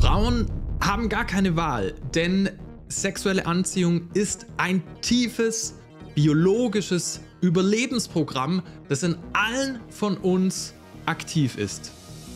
Frauen haben gar keine Wahl, denn sexuelle Anziehung ist ein tiefes biologisches Überlebensprogramm, das in allen von uns aktiv ist.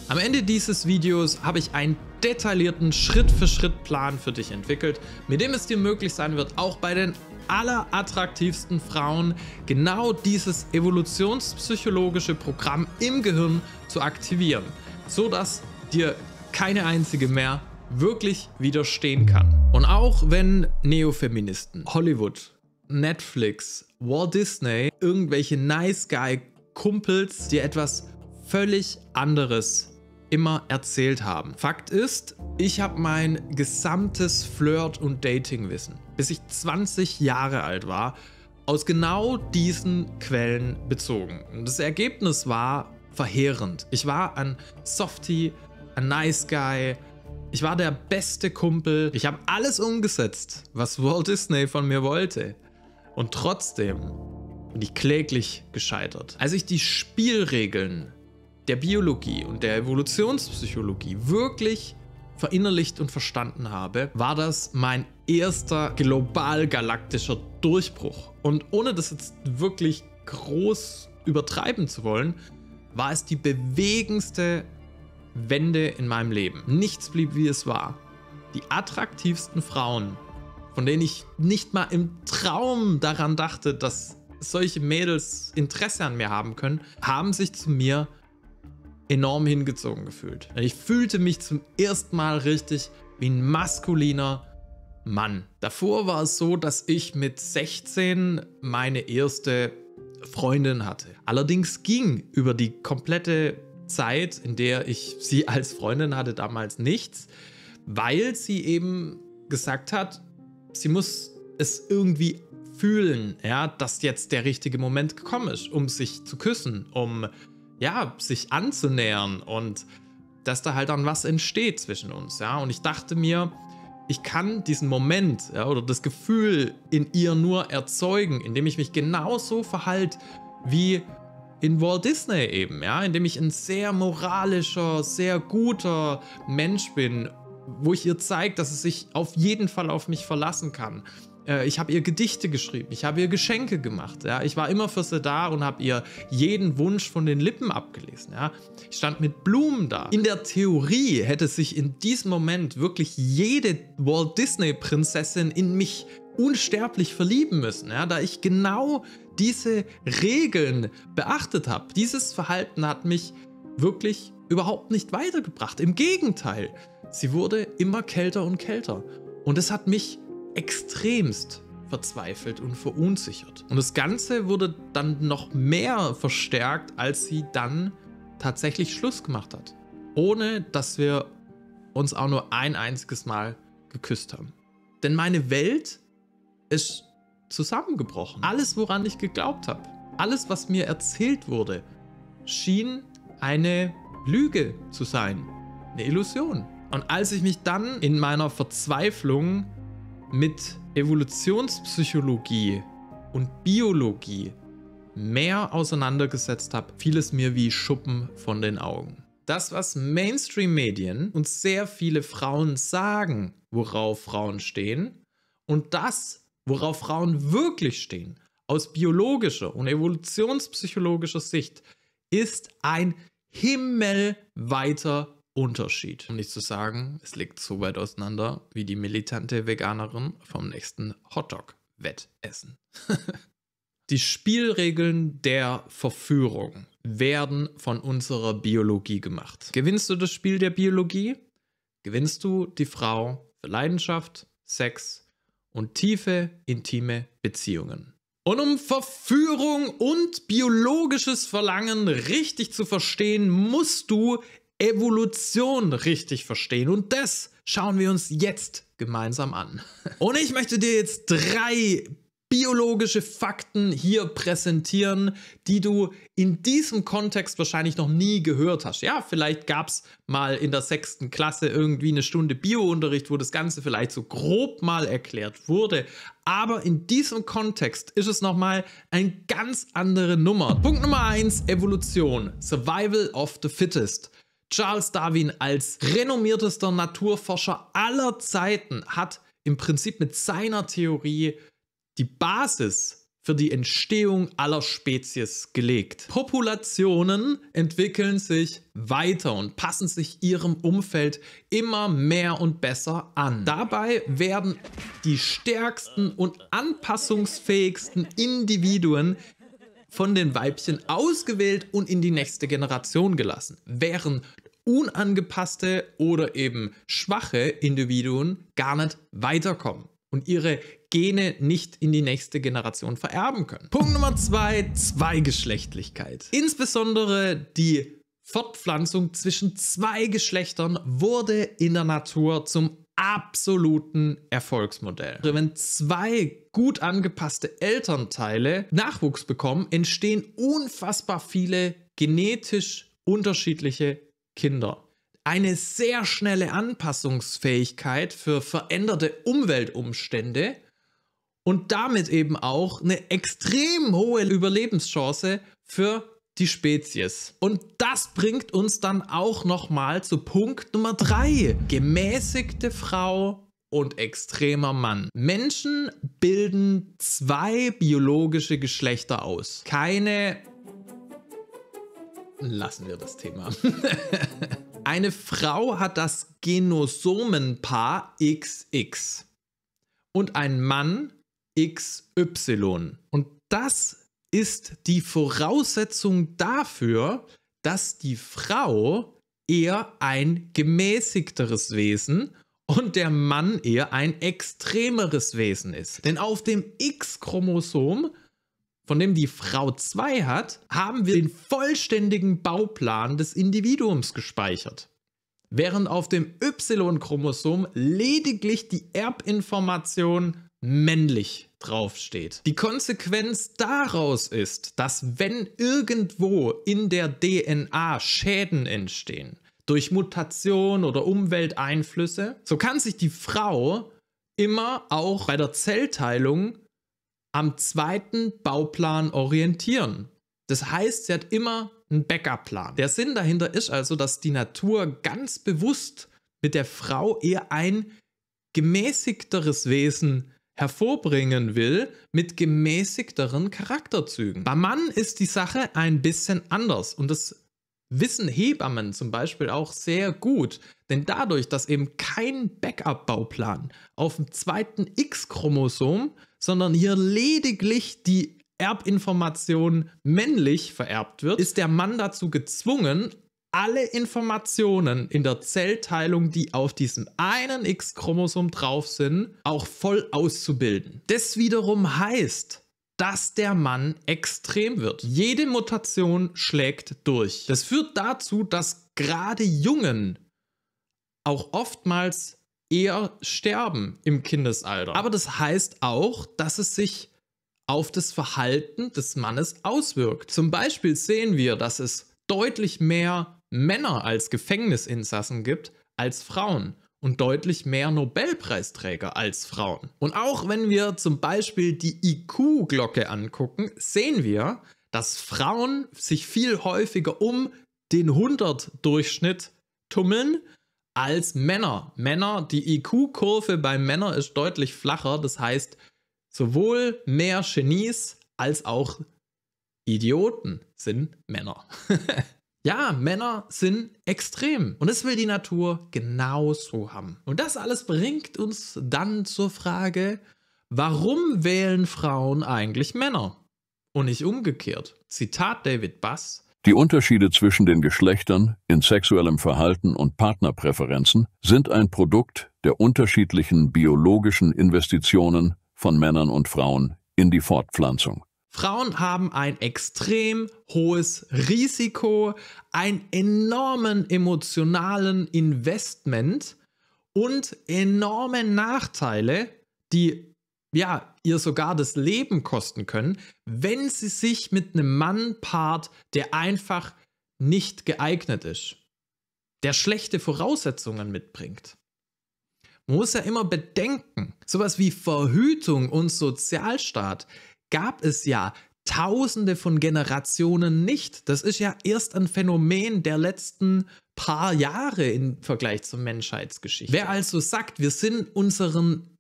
Am Ende dieses Videos habe ich einen detaillierten Schritt-für-Schritt-Plan für dich entwickelt, mit dem es dir möglich sein wird, auch bei den allerattraktivsten Frauen genau dieses evolutionspsychologische Programm im Gehirn zu aktivieren, sodass dir keine einzige mehr wirklich widerstehen kann. Und auch wenn Neofeministen, Hollywood, Netflix, Walt Disney, irgendwelche Nice Guy Kumpels dir etwas völlig anderes immer erzählt haben. Fakt ist, ich habe mein gesamtes Flirt- und Datingwissen, bis ich 20 Jahre alt war, aus genau diesen Quellen bezogen. Und das Ergebnis war verheerend. Ich war ein Softie ein nice guy. Ich war der beste Kumpel. Ich habe alles umgesetzt, was Walt Disney von mir wollte. Und trotzdem bin ich kläglich gescheitert. Als ich die Spielregeln der Biologie und der Evolutionspsychologie wirklich verinnerlicht und verstanden habe, war das mein erster global-galaktischer Durchbruch. Und ohne das jetzt wirklich groß übertreiben zu wollen, war es die bewegendste Wende in meinem Leben. Nichts blieb, wie es war. Die attraktivsten Frauen, von denen ich nicht mal im Traum daran dachte, dass solche Mädels Interesse an mir haben können, haben sich zu mir enorm hingezogen gefühlt. Ich fühlte mich zum ersten Mal richtig wie ein maskuliner Mann. Davor war es so, dass ich mit 16 meine erste Freundin hatte. Allerdings ging über die komplette Zeit, in der ich sie als Freundin hatte, damals nichts, weil sie eben gesagt hat, sie muss es irgendwie fühlen, ja, dass jetzt der richtige Moment gekommen ist, um sich zu küssen, um ja, sich anzunähern und dass da halt dann was entsteht zwischen uns, ja. Und ich dachte mir, ich kann diesen Moment ja, oder das Gefühl in ihr nur erzeugen, indem ich mich genauso verhalte, wie in Walt Disney eben, ja, indem ich ein sehr moralischer, sehr guter Mensch bin, wo ich ihr zeige, dass es sich auf jeden Fall auf mich verlassen kann. Äh, ich habe ihr Gedichte geschrieben, ich habe ihr Geschenke gemacht, ja, ich war immer für sie da und habe ihr jeden Wunsch von den Lippen abgelesen, ja. Ich stand mit Blumen da. In der Theorie hätte sich in diesem Moment wirklich jede Walt Disney Prinzessin in mich unsterblich verlieben müssen, ja, da ich genau diese Regeln beachtet habe. Dieses Verhalten hat mich wirklich überhaupt nicht weitergebracht. Im Gegenteil, sie wurde immer kälter und kälter. Und es hat mich extremst verzweifelt und verunsichert. Und das Ganze wurde dann noch mehr verstärkt, als sie dann tatsächlich Schluss gemacht hat. Ohne dass wir uns auch nur ein einziges Mal geküsst haben. Denn meine Welt ist zusammengebrochen. Alles, woran ich geglaubt habe, alles, was mir erzählt wurde, schien eine Lüge zu sein, eine Illusion. Und als ich mich dann in meiner Verzweiflung mit Evolutionspsychologie und Biologie mehr auseinandergesetzt habe, fiel es mir wie Schuppen von den Augen. Das, was Mainstream-Medien und sehr viele Frauen sagen, worauf Frauen stehen, und das, worauf Frauen wirklich stehen, aus biologischer und evolutionspsychologischer Sicht, ist ein himmelweiter Unterschied. Um nicht zu sagen, es liegt so weit auseinander wie die militante Veganerin vom nächsten Hotdog-Wettessen. die Spielregeln der Verführung werden von unserer Biologie gemacht. Gewinnst du das Spiel der Biologie, gewinnst du die Frau für Leidenschaft, Sex, und tiefe, intime Beziehungen. Und um Verführung und biologisches Verlangen richtig zu verstehen, musst du Evolution richtig verstehen. Und das schauen wir uns jetzt gemeinsam an. Und ich möchte dir jetzt drei biologische Fakten hier präsentieren, die du in diesem Kontext wahrscheinlich noch nie gehört hast. Ja, vielleicht gab es mal in der sechsten Klasse irgendwie eine Stunde Biounterricht, wo das Ganze vielleicht so grob mal erklärt wurde. Aber in diesem Kontext ist es nochmal eine ganz andere Nummer. Punkt Nummer eins: Evolution. Survival of the Fittest. Charles Darwin als renommiertester Naturforscher aller Zeiten hat im Prinzip mit seiner Theorie die Basis für die Entstehung aller Spezies gelegt. Populationen entwickeln sich weiter und passen sich ihrem Umfeld immer mehr und besser an. Dabei werden die stärksten und anpassungsfähigsten Individuen von den Weibchen ausgewählt und in die nächste Generation gelassen, während unangepasste oder eben schwache Individuen gar nicht weiterkommen und ihre Gene nicht in die nächste Generation vererben können. Punkt Nummer zwei, Zweigeschlechtlichkeit. Insbesondere die Fortpflanzung zwischen zwei Geschlechtern wurde in der Natur zum absoluten Erfolgsmodell. Also wenn zwei gut angepasste Elternteile Nachwuchs bekommen, entstehen unfassbar viele genetisch unterschiedliche Kinder eine sehr schnelle Anpassungsfähigkeit für veränderte Umweltumstände und damit eben auch eine extrem hohe Überlebenschance für die Spezies. Und das bringt uns dann auch nochmal zu Punkt Nummer 3. Gemäßigte Frau und extremer Mann. Menschen bilden zwei biologische Geschlechter aus. Keine... Lassen wir das Thema. Eine Frau hat das Genosomenpaar XX und ein Mann XY. Und das ist die Voraussetzung dafür, dass die Frau eher ein gemäßigteres Wesen und der Mann eher ein extremeres Wesen ist. Denn auf dem X-Chromosom von dem die Frau 2 hat, haben wir den vollständigen Bauplan des Individuums gespeichert. Während auf dem Y-Chromosom lediglich die Erbinformation männlich draufsteht. Die Konsequenz daraus ist, dass wenn irgendwo in der DNA Schäden entstehen, durch Mutation oder Umwelteinflüsse, so kann sich die Frau immer auch bei der Zellteilung am zweiten Bauplan orientieren. Das heißt, sie hat immer einen Backup-Plan. Der Sinn dahinter ist also, dass die Natur ganz bewusst mit der Frau eher ein gemäßigteres Wesen hervorbringen will mit gemäßigteren Charakterzügen. Beim Mann ist die Sache ein bisschen anders und das wissen Hebammen zum Beispiel auch sehr gut, denn dadurch, dass eben kein Backup-Bauplan auf dem zweiten X-Chromosom sondern hier lediglich die Erbinformation männlich vererbt wird, ist der Mann dazu gezwungen, alle Informationen in der Zellteilung, die auf diesem einen X-Chromosom drauf sind, auch voll auszubilden. Das wiederum heißt, dass der Mann extrem wird. Jede Mutation schlägt durch. Das führt dazu, dass gerade Jungen auch oftmals eher sterben im Kindesalter. Aber das heißt auch, dass es sich auf das Verhalten des Mannes auswirkt. Zum Beispiel sehen wir, dass es deutlich mehr Männer als Gefängnisinsassen gibt als Frauen und deutlich mehr Nobelpreisträger als Frauen. Und auch wenn wir zum Beispiel die IQ-Glocke angucken, sehen wir, dass Frauen sich viel häufiger um den 100-Durchschnitt tummeln als Männer. Männer, die IQ-Kurve bei Männern ist deutlich flacher. Das heißt, sowohl mehr Genies als auch Idioten sind Männer. ja, Männer sind extrem. Und das will die Natur genauso haben. Und das alles bringt uns dann zur Frage, warum wählen Frauen eigentlich Männer? Und nicht umgekehrt. Zitat David Bass. Die Unterschiede zwischen den Geschlechtern in sexuellem Verhalten und Partnerpräferenzen sind ein Produkt der unterschiedlichen biologischen Investitionen von Männern und Frauen in die Fortpflanzung. Frauen haben ein extrem hohes Risiko, einen enormen emotionalen Investment und enorme Nachteile, die ja, ihr sogar das Leben kosten können, wenn sie sich mit einem Mann paart, der einfach nicht geeignet ist, der schlechte Voraussetzungen mitbringt. Man muss ja immer bedenken, sowas wie Verhütung und Sozialstaat gab es ja tausende von Generationen nicht. Das ist ja erst ein Phänomen der letzten paar Jahre im Vergleich zur Menschheitsgeschichte. Wer also sagt, wir sind unseren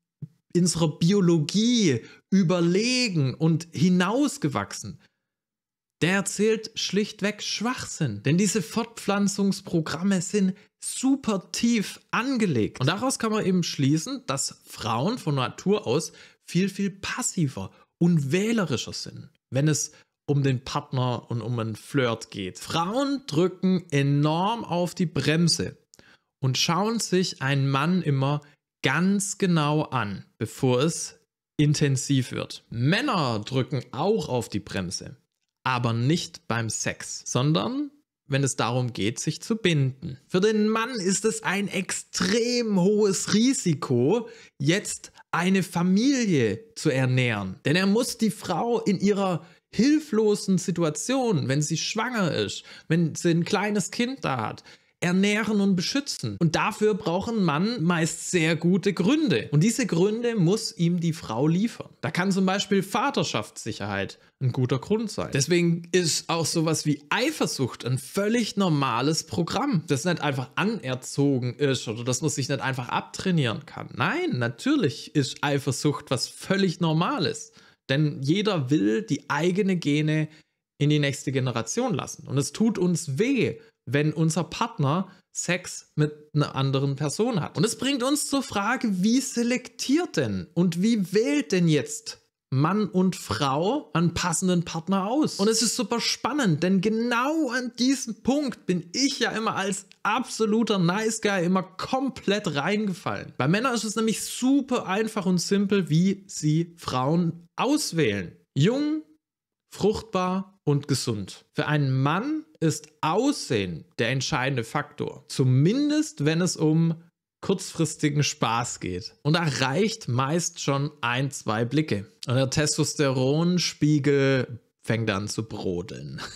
unserer Biologie überlegen und hinausgewachsen. Der erzählt schlichtweg Schwachsinn, denn diese Fortpflanzungsprogramme sind super tief angelegt. Und daraus kann man eben schließen, dass Frauen von Natur aus viel, viel passiver und wählerischer sind, wenn es um den Partner und um einen Flirt geht. Frauen drücken enorm auf die Bremse und schauen sich einen Mann immer ganz genau an, bevor es intensiv wird. Männer drücken auch auf die Bremse, aber nicht beim Sex, sondern wenn es darum geht, sich zu binden. Für den Mann ist es ein extrem hohes Risiko, jetzt eine Familie zu ernähren. Denn er muss die Frau in ihrer hilflosen Situation, wenn sie schwanger ist, wenn sie ein kleines Kind da hat, ernähren und beschützen. Und dafür braucht ein Mann meist sehr gute Gründe. Und diese Gründe muss ihm die Frau liefern. Da kann zum Beispiel Vaterschaftssicherheit ein guter Grund sein. Deswegen ist auch sowas wie Eifersucht ein völlig normales Programm, das nicht einfach anerzogen ist oder das man sich nicht einfach abtrainieren kann. Nein, natürlich ist Eifersucht was völlig Normales. Denn jeder will die eigene Gene in die nächste Generation lassen. Und es tut uns weh, wenn unser Partner Sex mit einer anderen Person hat. Und es bringt uns zur Frage, wie selektiert denn und wie wählt denn jetzt Mann und Frau einen passenden Partner aus? Und es ist super spannend, denn genau an diesem Punkt bin ich ja immer als absoluter Nice Guy immer komplett reingefallen. Bei Männern ist es nämlich super einfach und simpel, wie sie Frauen auswählen. Jung, fruchtbar und gesund. Für einen Mann ist Aussehen der entscheidende Faktor, zumindest wenn es um kurzfristigen Spaß geht. Und da reicht meist schon ein, zwei Blicke. Und der Testosteronspiegel fängt an zu brodeln.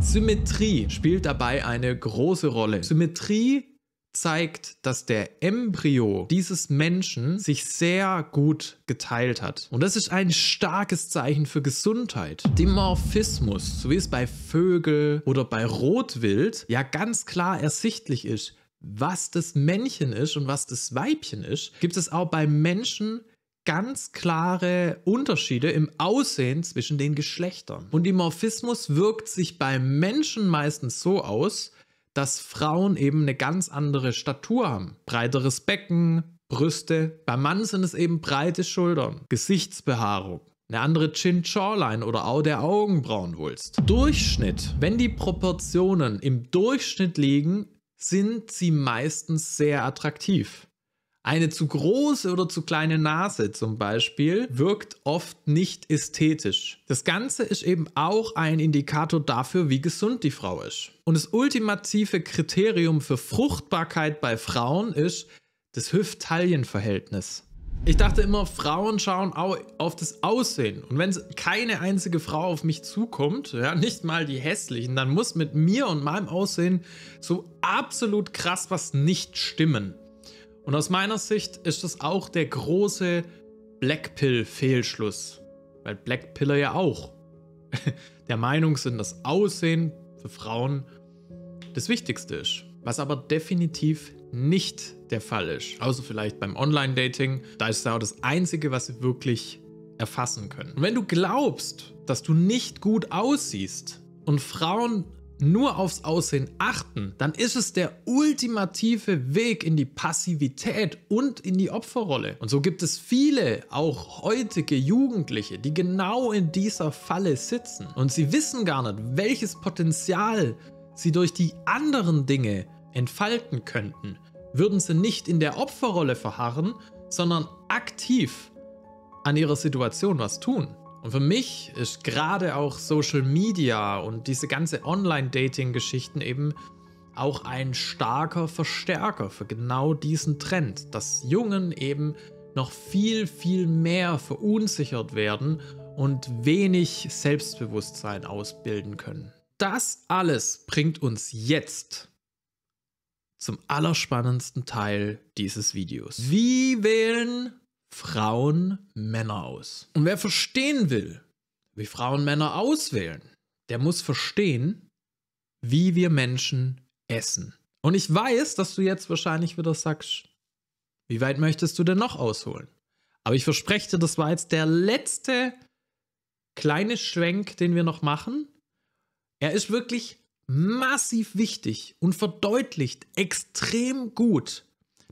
Symmetrie spielt dabei eine große Rolle. Symmetrie zeigt, dass der Embryo dieses Menschen sich sehr gut geteilt hat. Und das ist ein starkes Zeichen für Gesundheit. Dimorphismus, so wie es bei Vögel oder bei Rotwild ja ganz klar ersichtlich ist, was das Männchen ist und was das Weibchen ist, gibt es auch bei Menschen ganz klare Unterschiede im Aussehen zwischen den Geschlechtern. Und Dimorphismus wirkt sich beim Menschen meistens so aus, dass Frauen eben eine ganz andere Statur haben. Breiteres Becken, Brüste. Beim Mann sind es eben breite Schultern, Gesichtsbehaarung. Eine andere Chin-Jawline oder auch der Augenbrauenwulst. Durchschnitt. Wenn die Proportionen im Durchschnitt liegen, sind sie meistens sehr attraktiv. Eine zu große oder zu kleine Nase zum Beispiel wirkt oft nicht ästhetisch. Das Ganze ist eben auch ein Indikator dafür, wie gesund die Frau ist. Und das ultimative Kriterium für Fruchtbarkeit bei Frauen ist das Hüft-Talien-Verhältnis. Ich dachte immer, Frauen schauen auf das Aussehen. Und wenn keine einzige Frau auf mich zukommt, ja, nicht mal die hässlichen, dann muss mit mir und meinem Aussehen so absolut krass was nicht stimmen. Und aus meiner Sicht ist das auch der große Blackpill-Fehlschluss. Weil Blackpiller ja auch der Meinung sind, dass Aussehen für Frauen das Wichtigste ist. Was aber definitiv nicht der Fall ist. Außer vielleicht beim Online-Dating. Da ist es auch das Einzige, was sie wirklich erfassen können. Und wenn du glaubst, dass du nicht gut aussiehst und Frauen nur aufs Aussehen achten, dann ist es der ultimative Weg in die Passivität und in die Opferrolle. Und so gibt es viele, auch heutige Jugendliche, die genau in dieser Falle sitzen. Und sie wissen gar nicht, welches Potenzial sie durch die anderen Dinge entfalten könnten. Würden sie nicht in der Opferrolle verharren, sondern aktiv an ihrer Situation was tun. Und für mich ist gerade auch Social Media und diese ganze Online-Dating-Geschichten eben auch ein starker Verstärker für genau diesen Trend, dass Jungen eben noch viel, viel mehr verunsichert werden und wenig Selbstbewusstsein ausbilden können. Das alles bringt uns jetzt zum allerspannendsten Teil dieses Videos. Wie wählen Frauen Männer aus. Und wer verstehen will, wie Frauen Männer auswählen, der muss verstehen, wie wir Menschen essen. Und ich weiß, dass du jetzt wahrscheinlich wieder sagst, wie weit möchtest du denn noch ausholen? Aber ich verspreche dir, das war jetzt der letzte kleine Schwenk, den wir noch machen. Er ist wirklich massiv wichtig und verdeutlicht extrem gut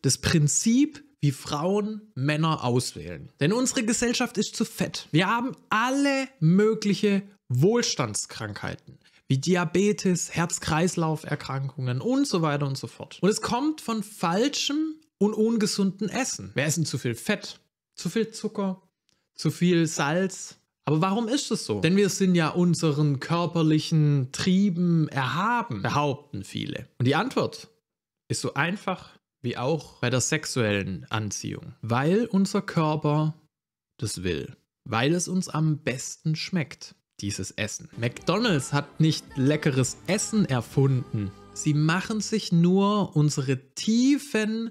das Prinzip wie Frauen Männer auswählen. Denn unsere Gesellschaft ist zu fett. Wir haben alle mögliche Wohlstandskrankheiten wie Diabetes, Herz-Kreislauf-Erkrankungen und so weiter und so fort. Und es kommt von falschem und ungesunden Essen. Wir essen zu viel Fett, zu viel Zucker, zu viel Salz. Aber warum ist es so? Denn wir sind ja unseren körperlichen Trieben erhaben, behaupten viele. Und die Antwort ist so einfach wie auch bei der sexuellen Anziehung, weil unser Körper das will, weil es uns am besten schmeckt, dieses Essen. McDonald's hat nicht leckeres Essen erfunden. Sie machen sich nur unsere tiefen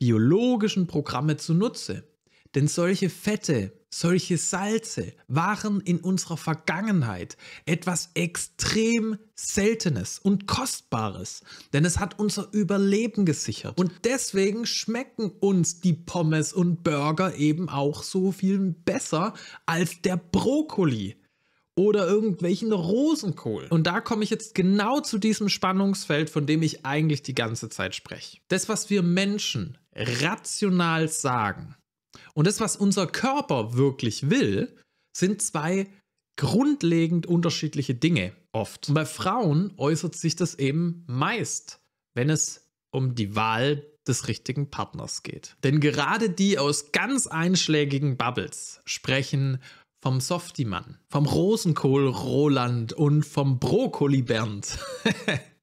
biologischen Programme zunutze. Denn solche Fette, solche Salze waren in unserer Vergangenheit etwas extrem Seltenes und Kostbares, denn es hat unser Überleben gesichert. Und deswegen schmecken uns die Pommes und Burger eben auch so viel besser als der Brokkoli oder irgendwelchen Rosenkohl. Und da komme ich jetzt genau zu diesem Spannungsfeld, von dem ich eigentlich die ganze Zeit spreche. Das, was wir Menschen rational sagen, und das, was unser Körper wirklich will, sind zwei grundlegend unterschiedliche Dinge oft. Und bei Frauen äußert sich das eben meist, wenn es um die Wahl des richtigen Partners geht. Denn gerade die aus ganz einschlägigen Bubbles sprechen vom Softie-Mann, vom Rosenkohl Roland und vom Brokkoli Bernd.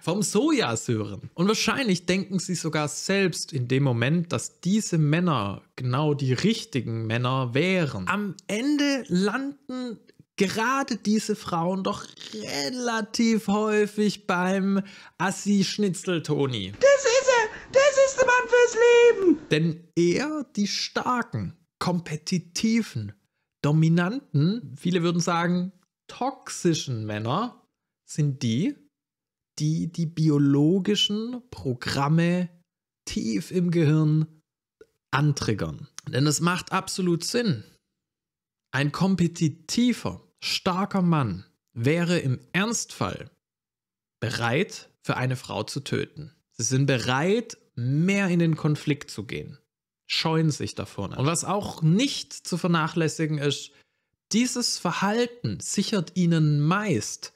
vom Sojasören. Und wahrscheinlich denken sie sogar selbst in dem Moment, dass diese Männer genau die richtigen Männer wären. Am Ende landen gerade diese Frauen doch relativ häufig beim Assi-Schnitzel-Toni. Das ist er! Das ist der Mann fürs Leben! Denn er die starken, kompetitiven, dominanten, viele würden sagen toxischen Männer sind die, die die biologischen Programme tief im Gehirn antriggern. Denn es macht absolut Sinn. Ein kompetitiver, starker Mann wäre im Ernstfall bereit, für eine Frau zu töten. Sie sind bereit, mehr in den Konflikt zu gehen, scheuen sich davon. Und was auch nicht zu vernachlässigen ist, dieses Verhalten sichert ihnen meist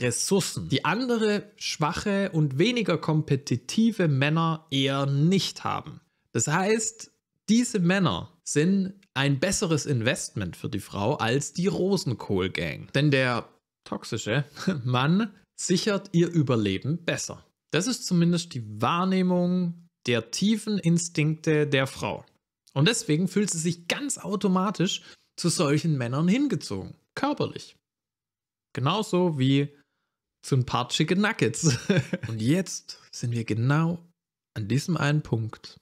Ressourcen, die andere schwache und weniger kompetitive Männer eher nicht haben. Das heißt, diese Männer sind ein besseres Investment für die Frau als die Rosenkohl-Gang. Denn der toxische Mann sichert ihr Überleben besser. Das ist zumindest die Wahrnehmung der tiefen Instinkte der Frau. Und deswegen fühlt sie sich ganz automatisch zu solchen Männern hingezogen, körperlich. Genauso wie zu ein paar Chicken Nuggets. und jetzt sind wir genau an diesem einen Punkt,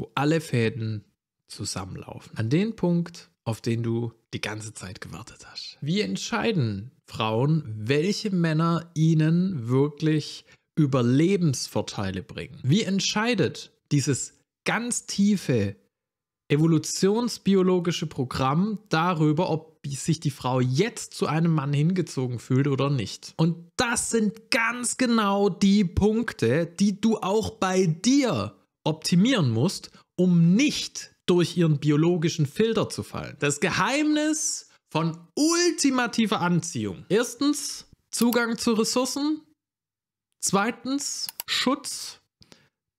wo alle Fäden zusammenlaufen. An den Punkt, auf den du die ganze Zeit gewartet hast. Wie entscheiden Frauen, welche Männer ihnen wirklich Überlebensvorteile bringen? Wie entscheidet dieses ganz tiefe evolutionsbiologische Programm darüber, ob ob sich die Frau jetzt zu einem Mann hingezogen fühlt oder nicht. Und das sind ganz genau die Punkte, die du auch bei dir optimieren musst, um nicht durch ihren biologischen Filter zu fallen. Das Geheimnis von ultimativer Anziehung. Erstens Zugang zu Ressourcen. Zweitens Schutz.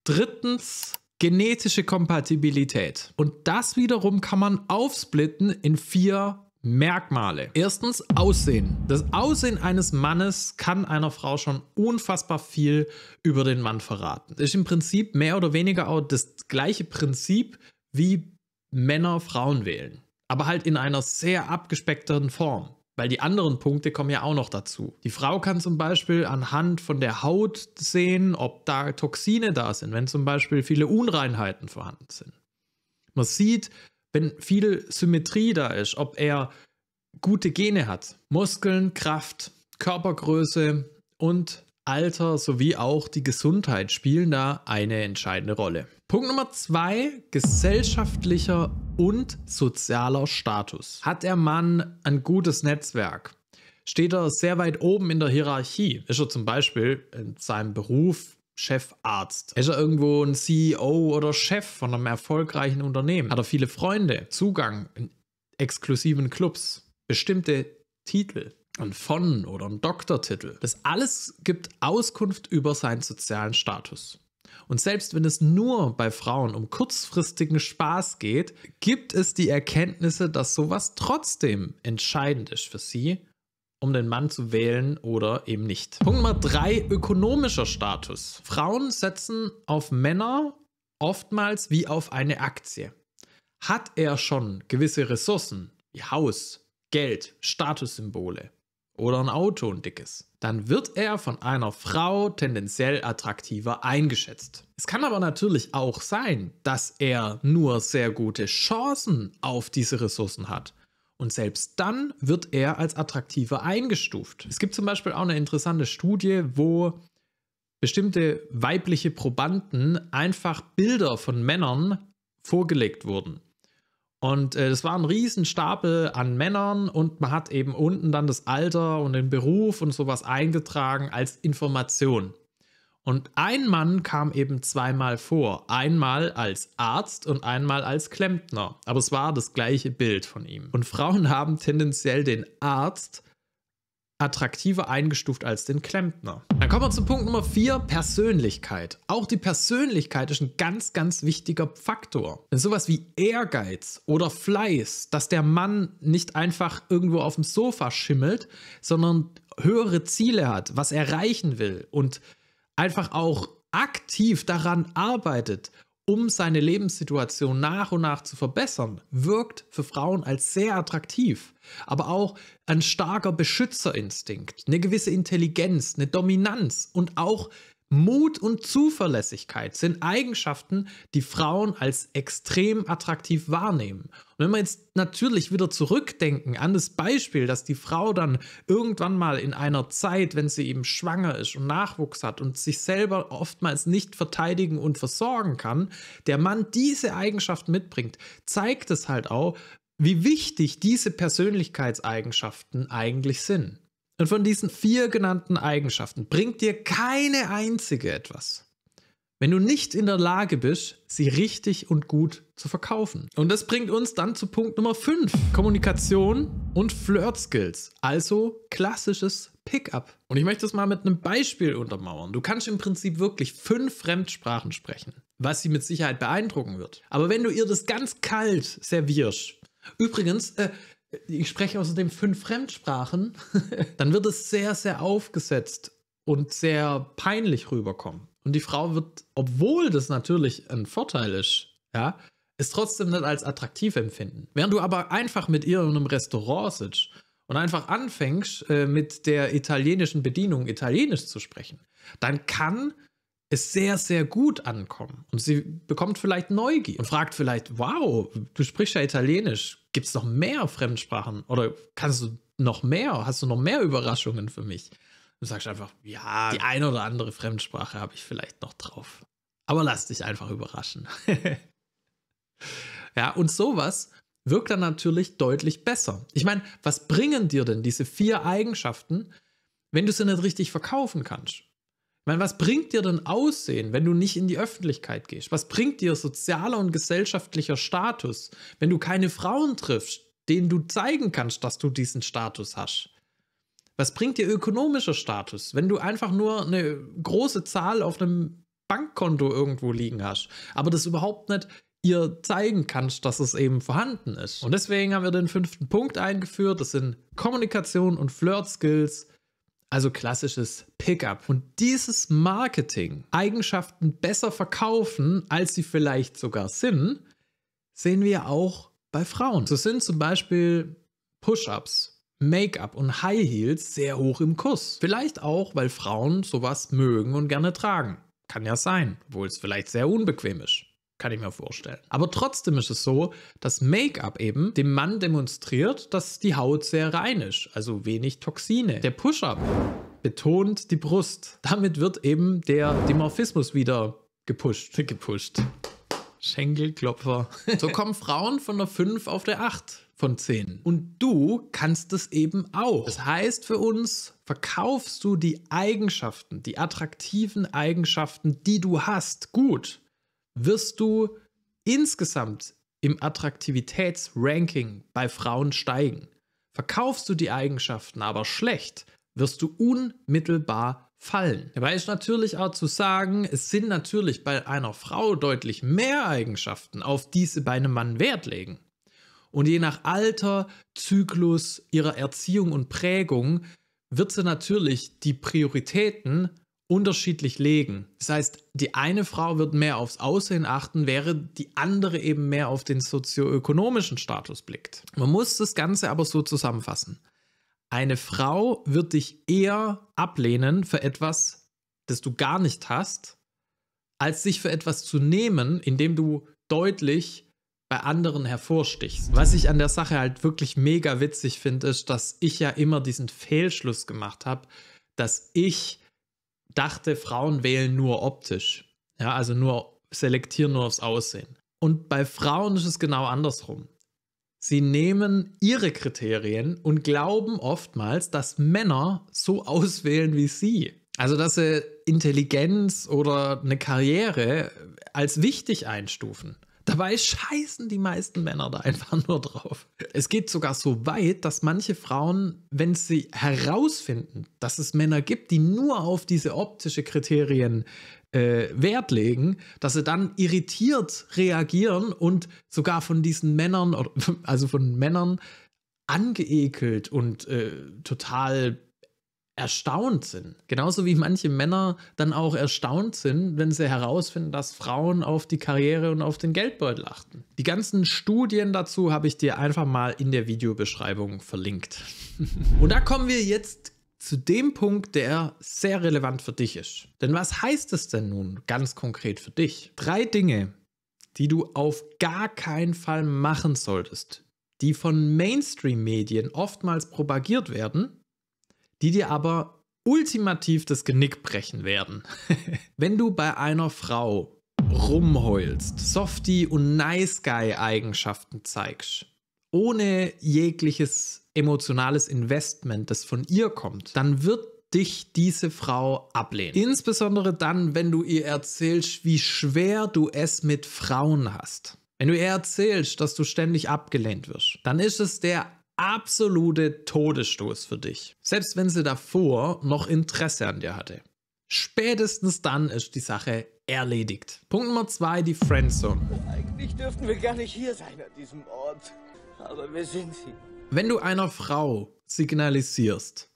Drittens genetische Kompatibilität. Und das wiederum kann man aufsplitten in vier Merkmale. Erstens Aussehen. Das Aussehen eines Mannes kann einer Frau schon unfassbar viel über den Mann verraten. Das ist im Prinzip mehr oder weniger auch das gleiche Prinzip, wie Männer Frauen wählen. Aber halt in einer sehr abgespeckteren Form. Weil die anderen Punkte kommen ja auch noch dazu. Die Frau kann zum Beispiel anhand von der Haut sehen, ob da Toxine da sind, wenn zum Beispiel viele Unreinheiten vorhanden sind. Man sieht, wenn viel Symmetrie da ist, ob er gute Gene hat, Muskeln, Kraft, Körpergröße und Alter sowie auch die Gesundheit spielen da eine entscheidende Rolle. Punkt Nummer zwei: gesellschaftlicher und sozialer Status. Hat der Mann ein gutes Netzwerk? Steht er sehr weit oben in der Hierarchie? Ist er zum Beispiel in seinem Beruf Chefarzt. ist er irgendwo ein CEO oder Chef von einem erfolgreichen Unternehmen. Hat er viele Freunde, Zugang in exklusiven Clubs, bestimmte Titel, ein von oder ein Doktortitel. Das alles gibt Auskunft über seinen sozialen Status. Und selbst wenn es nur bei Frauen um kurzfristigen Spaß geht, gibt es die Erkenntnisse, dass sowas trotzdem entscheidend ist für sie um den Mann zu wählen oder eben nicht. Punkt Nummer drei, ökonomischer Status. Frauen setzen auf Männer oftmals wie auf eine Aktie. Hat er schon gewisse Ressourcen, wie Haus, Geld, Statussymbole oder ein Auto und dickes, dann wird er von einer Frau tendenziell attraktiver eingeschätzt. Es kann aber natürlich auch sein, dass er nur sehr gute Chancen auf diese Ressourcen hat und selbst dann wird er als attraktiver eingestuft. Es gibt zum Beispiel auch eine interessante Studie, wo bestimmte weibliche Probanden einfach Bilder von Männern vorgelegt wurden. Und äh, das war ein Riesenstapel an Männern und man hat eben unten dann das Alter und den Beruf und sowas eingetragen als Information. Und ein Mann kam eben zweimal vor, einmal als Arzt und einmal als Klempner, aber es war das gleiche Bild von ihm. Und Frauen haben tendenziell den Arzt attraktiver eingestuft als den Klempner. Dann kommen wir zu Punkt Nummer 4, Persönlichkeit. Auch die Persönlichkeit ist ein ganz, ganz wichtiger Faktor. Denn sowas wie Ehrgeiz oder Fleiß, dass der Mann nicht einfach irgendwo auf dem Sofa schimmelt, sondern höhere Ziele hat, was erreichen will und einfach auch aktiv daran arbeitet, um seine Lebenssituation nach und nach zu verbessern, wirkt für Frauen als sehr attraktiv, aber auch ein starker Beschützerinstinkt, eine gewisse Intelligenz, eine Dominanz und auch Mut und Zuverlässigkeit sind Eigenschaften, die Frauen als extrem attraktiv wahrnehmen. Und wenn wir jetzt natürlich wieder zurückdenken an das Beispiel, dass die Frau dann irgendwann mal in einer Zeit, wenn sie eben schwanger ist und Nachwuchs hat und sich selber oftmals nicht verteidigen und versorgen kann, der Mann diese Eigenschaften mitbringt, zeigt es halt auch, wie wichtig diese Persönlichkeitseigenschaften eigentlich sind. Und von diesen vier genannten Eigenschaften bringt dir keine einzige etwas, wenn du nicht in der Lage bist, sie richtig und gut zu verkaufen. Und das bringt uns dann zu Punkt Nummer 5, Kommunikation und Flirt-Skills, also klassisches Pickup. Und ich möchte das mal mit einem Beispiel untermauern. Du kannst im Prinzip wirklich fünf Fremdsprachen sprechen, was sie mit Sicherheit beeindrucken wird. Aber wenn du ihr das ganz kalt servierst, übrigens, äh, ich spreche außerdem fünf Fremdsprachen, dann wird es sehr, sehr aufgesetzt und sehr peinlich rüberkommen. Und die Frau wird, obwohl das natürlich ein Vorteil ist, ja, es trotzdem nicht als attraktiv empfinden. Während du aber einfach mit ihr in einem Restaurant sitzt und einfach anfängst, äh, mit der italienischen Bedienung Italienisch zu sprechen, dann kann es sehr, sehr gut ankommen. Und sie bekommt vielleicht Neugier und fragt vielleicht, wow, du sprichst ja Italienisch. Gibt es noch mehr Fremdsprachen? Oder kannst du noch mehr? Hast du noch mehr Überraschungen für mich? Du sagst einfach, ja, die eine oder andere Fremdsprache habe ich vielleicht noch drauf. Aber lass dich einfach überraschen. ja, und sowas wirkt dann natürlich deutlich besser. Ich meine, was bringen dir denn diese vier Eigenschaften, wenn du sie nicht richtig verkaufen kannst? Ich meine, was bringt dir denn Aussehen, wenn du nicht in die Öffentlichkeit gehst? Was bringt dir sozialer und gesellschaftlicher Status, wenn du keine Frauen triffst, denen du zeigen kannst, dass du diesen Status hast? Was bringt dir ökonomischer Status, wenn du einfach nur eine große Zahl auf einem Bankkonto irgendwo liegen hast, aber das überhaupt nicht ihr zeigen kannst, dass es eben vorhanden ist? Und deswegen haben wir den fünften Punkt eingeführt, das sind Kommunikation und Flirt-Skills also klassisches Pickup. Und dieses Marketing, Eigenschaften besser verkaufen, als sie vielleicht sogar sind, sehen wir auch bei Frauen. So sind zum Beispiel Push-ups, Make-up und High Heels sehr hoch im Kurs. Vielleicht auch, weil Frauen sowas mögen und gerne tragen. Kann ja sein, obwohl es vielleicht sehr unbequem ist kann ich mir vorstellen. Aber trotzdem ist es so, dass Make-up eben dem Mann demonstriert, dass die Haut sehr rein ist, also wenig Toxine. Der Push-up betont die Brust. Damit wird eben der Dimorphismus wieder gepusht. Gepusht. Schenkelklopfer. so kommen Frauen von der 5 auf der 8 von 10. Und du kannst es eben auch. Das heißt für uns, verkaufst du die Eigenschaften, die attraktiven Eigenschaften, die du hast, gut wirst du insgesamt im Attraktivitätsranking bei Frauen steigen. Verkaufst du die Eigenschaften aber schlecht, wirst du unmittelbar fallen. Dabei ist natürlich auch zu sagen, es sind natürlich bei einer Frau deutlich mehr Eigenschaften, auf die sie bei einem Mann Wert legen. Und je nach Alter, Zyklus, ihrer Erziehung und Prägung wird sie natürlich die Prioritäten unterschiedlich legen. Das heißt, die eine Frau wird mehr aufs Aussehen achten, während die andere eben mehr auf den sozioökonomischen Status blickt. Man muss das Ganze aber so zusammenfassen. Eine Frau wird dich eher ablehnen für etwas, das du gar nicht hast, als sich für etwas zu nehmen, indem du deutlich bei anderen hervorstichst. Was ich an der Sache halt wirklich mega witzig finde, ist, dass ich ja immer diesen Fehlschluss gemacht habe, dass ich dachte, Frauen wählen nur optisch. Ja, also nur selektieren nur aufs Aussehen. Und bei Frauen ist es genau andersrum. Sie nehmen ihre Kriterien und glauben oftmals, dass Männer so auswählen wie sie. Also, dass sie Intelligenz oder eine Karriere als wichtig einstufen. Dabei scheißen die meisten Männer da einfach nur drauf. Es geht sogar so weit, dass manche Frauen, wenn sie herausfinden, dass es Männer gibt, die nur auf diese optische Kriterien äh, Wert legen, dass sie dann irritiert reagieren und sogar von diesen Männern, also von Männern angeekelt und äh, total erstaunt sind. Genauso wie manche Männer dann auch erstaunt sind, wenn sie herausfinden, dass Frauen auf die Karriere und auf den Geldbeutel achten. Die ganzen Studien dazu habe ich dir einfach mal in der Videobeschreibung verlinkt. und da kommen wir jetzt zu dem Punkt, der sehr relevant für dich ist. Denn was heißt es denn nun ganz konkret für dich? Drei Dinge, die du auf gar keinen Fall machen solltest, die von Mainstream-Medien oftmals propagiert werden die dir aber ultimativ das Genick brechen werden. Wenn du bei einer Frau rumheulst, Softie und Nice Guy Eigenschaften zeigst, ohne jegliches emotionales Investment, das von ihr kommt, dann wird dich diese Frau ablehnen. Insbesondere dann, wenn du ihr erzählst, wie schwer du es mit Frauen hast. Wenn du ihr erzählst, dass du ständig abgelehnt wirst, dann ist es der absolute Todesstoß für dich. Selbst wenn sie davor noch Interesse an dir hatte. Spätestens dann ist die Sache erledigt. Punkt Nummer zwei, die Friendzone. Eigentlich dürften wir gar nicht hier sein an diesem Ort, aber wir sind sie. Wenn du einer Frau signalisierst,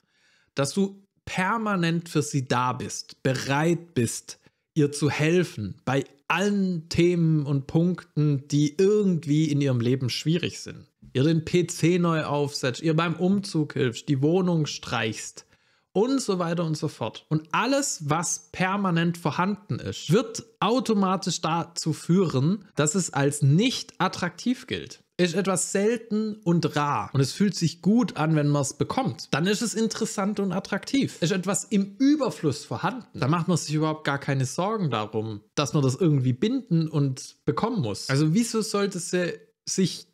dass du permanent für sie da bist, bereit bist, ihr zu helfen bei allen Themen und Punkten, die irgendwie in ihrem Leben schwierig sind, ihr den PC neu aufsetzt, ihr beim Umzug hilft, die Wohnung streichst und so weiter und so fort. Und alles, was permanent vorhanden ist, wird automatisch dazu führen, dass es als nicht attraktiv gilt. Ist etwas selten und rar und es fühlt sich gut an, wenn man es bekommt. Dann ist es interessant und attraktiv. Ist etwas im Überfluss vorhanden. Da macht man sich überhaupt gar keine Sorgen darum, dass man das irgendwie binden und bekommen muss. Also wieso sollte sie sich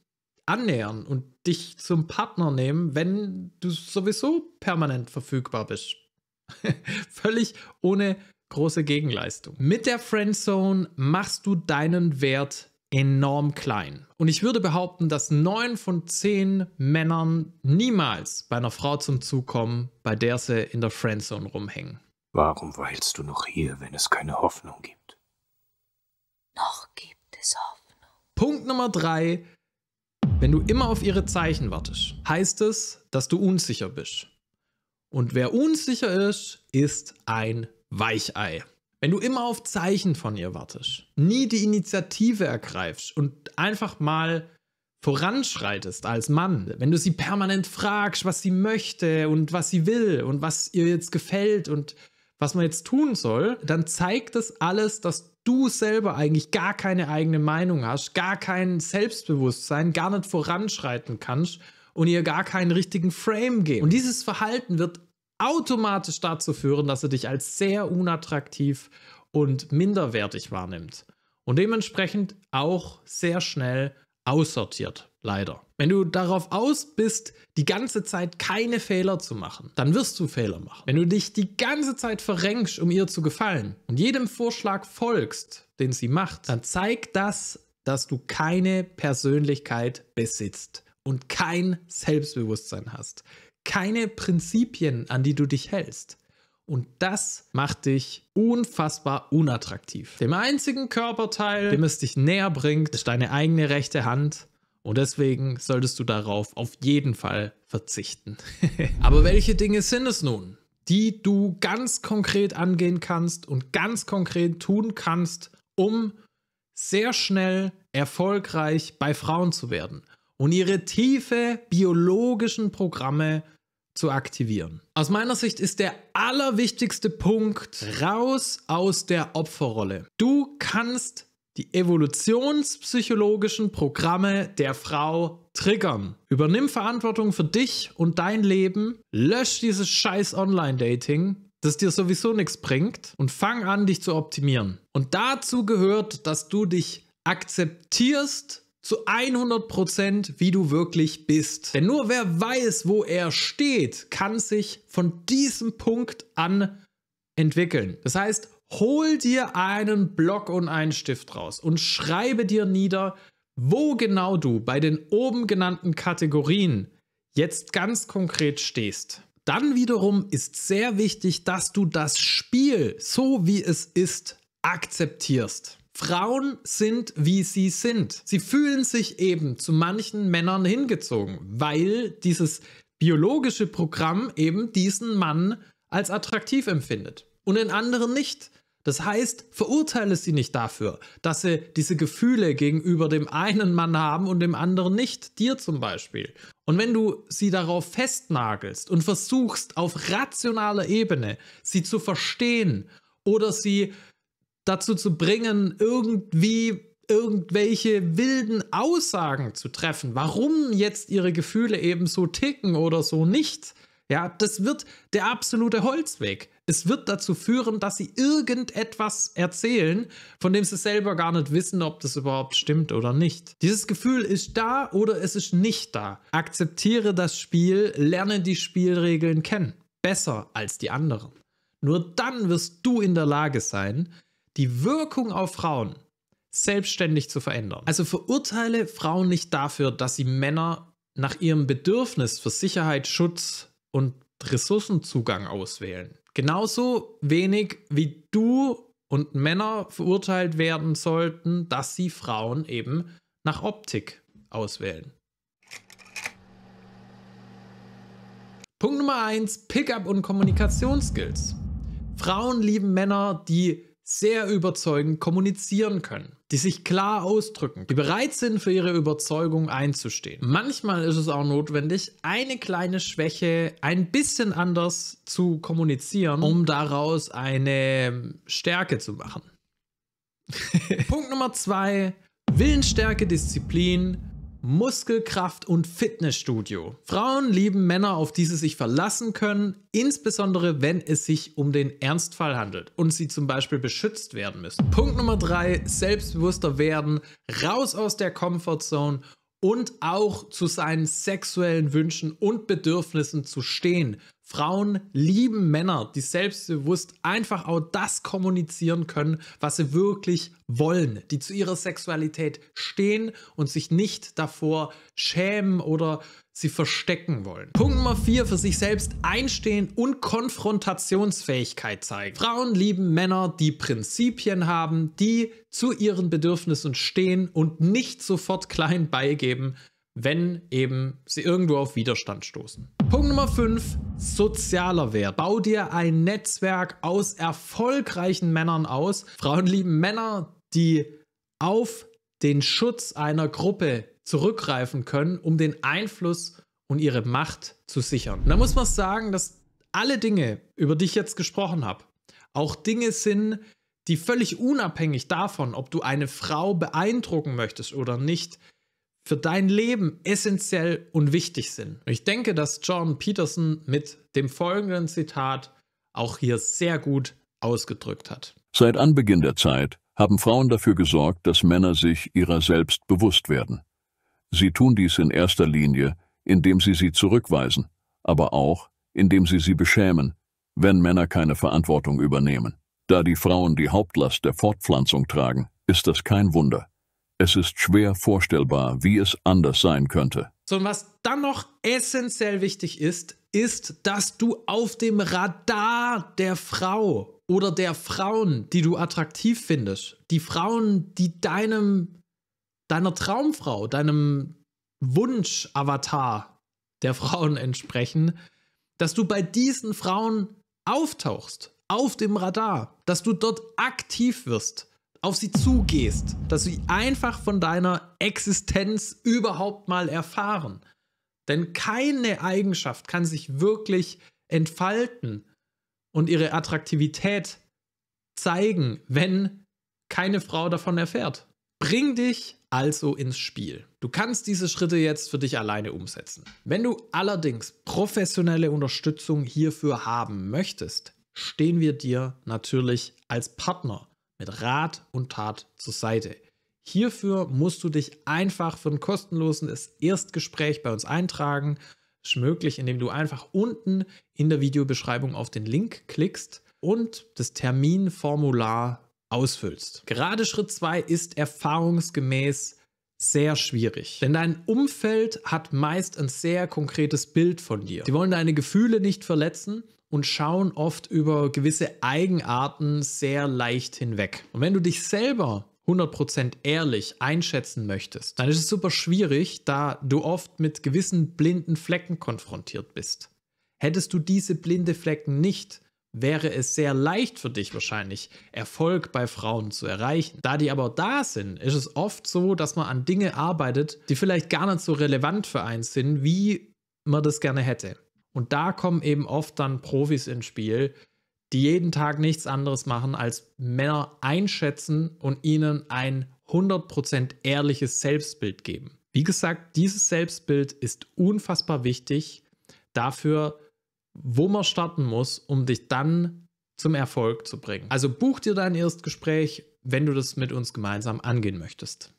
annähern und dich zum Partner nehmen, wenn du sowieso permanent verfügbar bist. Völlig ohne große Gegenleistung. Mit der Friendzone machst du deinen Wert enorm klein. Und ich würde behaupten, dass neun von zehn Männern niemals bei einer Frau zum Zug kommen, bei der sie in der Friendzone rumhängen. Warum weilst du noch hier, wenn es keine Hoffnung gibt? Noch gibt es Hoffnung. Punkt Nummer drei. Wenn du immer auf ihre Zeichen wartest, heißt es, dass du unsicher bist. Und wer unsicher ist, ist ein Weichei. Wenn du immer auf Zeichen von ihr wartest, nie die Initiative ergreifst und einfach mal voranschreitest als Mann, wenn du sie permanent fragst, was sie möchte und was sie will und was ihr jetzt gefällt und was man jetzt tun soll, dann zeigt das alles, dass du selber eigentlich gar keine eigene Meinung hast, gar kein Selbstbewusstsein, gar nicht voranschreiten kannst und ihr gar keinen richtigen Frame gebt. Und dieses Verhalten wird automatisch dazu führen, dass er dich als sehr unattraktiv und minderwertig wahrnimmt. Und dementsprechend auch sehr schnell aussortiert, leider. Wenn du darauf aus bist, die ganze Zeit keine Fehler zu machen, dann wirst du Fehler machen. Wenn du dich die ganze Zeit verrenkst, um ihr zu gefallen und jedem Vorschlag folgst, den sie macht, dann zeigt das, dass du keine Persönlichkeit besitzt und kein Selbstbewusstsein hast, keine Prinzipien, an die du dich hältst. Und das macht dich unfassbar unattraktiv. Dem einzigen Körperteil, dem es dich näher bringt, ist deine eigene rechte Hand. Und deswegen solltest du darauf auf jeden Fall verzichten. Aber welche Dinge sind es nun, die du ganz konkret angehen kannst und ganz konkret tun kannst, um sehr schnell erfolgreich bei Frauen zu werden und ihre tiefe biologischen Programme zu aktivieren. Aus meiner Sicht ist der allerwichtigste Punkt raus aus der Opferrolle. Du kannst die evolutionspsychologischen Programme der Frau triggern. Übernimm Verantwortung für dich und dein Leben, lösch dieses scheiß Online-Dating, das dir sowieso nichts bringt und fang an, dich zu optimieren. Und dazu gehört, dass du dich akzeptierst zu 100% wie du wirklich bist. Denn nur wer weiß, wo er steht, kann sich von diesem Punkt an entwickeln. Das heißt, hol dir einen Block und einen Stift raus und schreibe dir nieder, wo genau du bei den oben genannten Kategorien jetzt ganz konkret stehst. Dann wiederum ist sehr wichtig, dass du das Spiel, so wie es ist, akzeptierst. Frauen sind, wie sie sind. Sie fühlen sich eben zu manchen Männern hingezogen, weil dieses biologische Programm eben diesen Mann als attraktiv empfindet und den anderen nicht. Das heißt, verurteile sie nicht dafür, dass sie diese Gefühle gegenüber dem einen Mann haben und dem anderen nicht, dir zum Beispiel. Und wenn du sie darauf festnagelst und versuchst, auf rationaler Ebene sie zu verstehen oder sie dazu zu bringen, irgendwie irgendwelche wilden Aussagen zu treffen, warum jetzt ihre Gefühle eben so ticken oder so nicht, ja, das wird der absolute Holzweg es wird dazu führen, dass sie irgendetwas erzählen, von dem sie selber gar nicht wissen, ob das überhaupt stimmt oder nicht. Dieses Gefühl ist da oder es ist nicht da. Akzeptiere das Spiel, lerne die Spielregeln kennen. Besser als die anderen. Nur dann wirst du in der Lage sein, die Wirkung auf Frauen selbstständig zu verändern. Also verurteile Frauen nicht dafür, dass sie Männer nach ihrem Bedürfnis für Sicherheit, Schutz und Ressourcenzugang auswählen. Genauso wenig wie du und Männer verurteilt werden sollten, dass sie Frauen eben nach Optik auswählen. Punkt Nummer 1, Pickup und Kommunikationsskills. Frauen lieben Männer, die sehr überzeugend kommunizieren können, die sich klar ausdrücken, die bereit sind, für ihre Überzeugung einzustehen. Manchmal ist es auch notwendig, eine kleine Schwäche ein bisschen anders zu kommunizieren, um daraus eine Stärke zu machen. Punkt Nummer zwei, Willensstärke, Disziplin Muskelkraft und Fitnessstudio. Frauen lieben Männer, auf die sie sich verlassen können, insbesondere wenn es sich um den Ernstfall handelt und sie zum Beispiel beschützt werden müssen. Punkt Nummer 3, selbstbewusster werden, raus aus der Comfortzone und auch zu seinen sexuellen Wünschen und Bedürfnissen zu stehen. Frauen lieben Männer, die selbstbewusst einfach auch das kommunizieren können, was sie wirklich wollen, die zu ihrer Sexualität stehen und sich nicht davor schämen oder sie verstecken wollen. Punkt Nummer 4, für sich selbst einstehen und Konfrontationsfähigkeit zeigen. Frauen lieben Männer, die Prinzipien haben, die zu ihren Bedürfnissen stehen und nicht sofort klein beigeben, wenn eben sie irgendwo auf Widerstand stoßen. Punkt Nummer 5, sozialer Wert. Bau dir ein Netzwerk aus erfolgreichen Männern aus. Frauen lieben Männer, die auf den Schutz einer Gruppe zurückgreifen können, um den Einfluss und ihre Macht zu sichern. Und da muss man sagen, dass alle Dinge, über die ich jetzt gesprochen habe, auch Dinge sind, die völlig unabhängig davon, ob du eine Frau beeindrucken möchtest oder nicht, für dein Leben essentiell und wichtig sind. ich denke, dass John Peterson mit dem folgenden Zitat auch hier sehr gut ausgedrückt hat. Seit Anbeginn der Zeit haben Frauen dafür gesorgt, dass Männer sich ihrer selbst bewusst werden. Sie tun dies in erster Linie, indem sie sie zurückweisen, aber auch, indem sie sie beschämen, wenn Männer keine Verantwortung übernehmen. Da die Frauen die Hauptlast der Fortpflanzung tragen, ist das kein Wunder. Es ist schwer vorstellbar, wie es anders sein könnte. So, und was dann noch essentiell wichtig ist, ist, dass du auf dem Radar der Frau oder der Frauen, die du attraktiv findest, die Frauen, die deinem, deiner Traumfrau, deinem Wunsch-Avatar der Frauen entsprechen, dass du bei diesen Frauen auftauchst, auf dem Radar, dass du dort aktiv wirst auf sie zugehst, dass sie einfach von deiner Existenz überhaupt mal erfahren. Denn keine Eigenschaft kann sich wirklich entfalten und ihre Attraktivität zeigen, wenn keine Frau davon erfährt. Bring dich also ins Spiel. Du kannst diese Schritte jetzt für dich alleine umsetzen. Wenn du allerdings professionelle Unterstützung hierfür haben möchtest, stehen wir dir natürlich als Partner mit Rat und Tat zur Seite. Hierfür musst du dich einfach für ein kostenloses Erstgespräch bei uns eintragen. Ist möglich, indem du einfach unten in der Videobeschreibung auf den Link klickst und das Terminformular ausfüllst. Gerade Schritt 2 ist erfahrungsgemäß sehr schwierig. Denn dein Umfeld hat meist ein sehr konkretes Bild von dir. Sie wollen deine Gefühle nicht verletzen und schauen oft über gewisse Eigenarten sehr leicht hinweg. Und wenn du dich selber 100% ehrlich einschätzen möchtest, dann ist es super schwierig, da du oft mit gewissen blinden Flecken konfrontiert bist. Hättest du diese blinde Flecken nicht, wäre es sehr leicht für dich wahrscheinlich, Erfolg bei Frauen zu erreichen. Da die aber da sind, ist es oft so, dass man an Dinge arbeitet, die vielleicht gar nicht so relevant für einen sind, wie man das gerne hätte. Und da kommen eben oft dann Profis ins Spiel, die jeden Tag nichts anderes machen, als Männer einschätzen und ihnen ein 100% ehrliches Selbstbild geben. Wie gesagt, dieses Selbstbild ist unfassbar wichtig dafür, wo man starten muss, um dich dann zum Erfolg zu bringen. Also buch dir dein Erstgespräch, wenn du das mit uns gemeinsam angehen möchtest.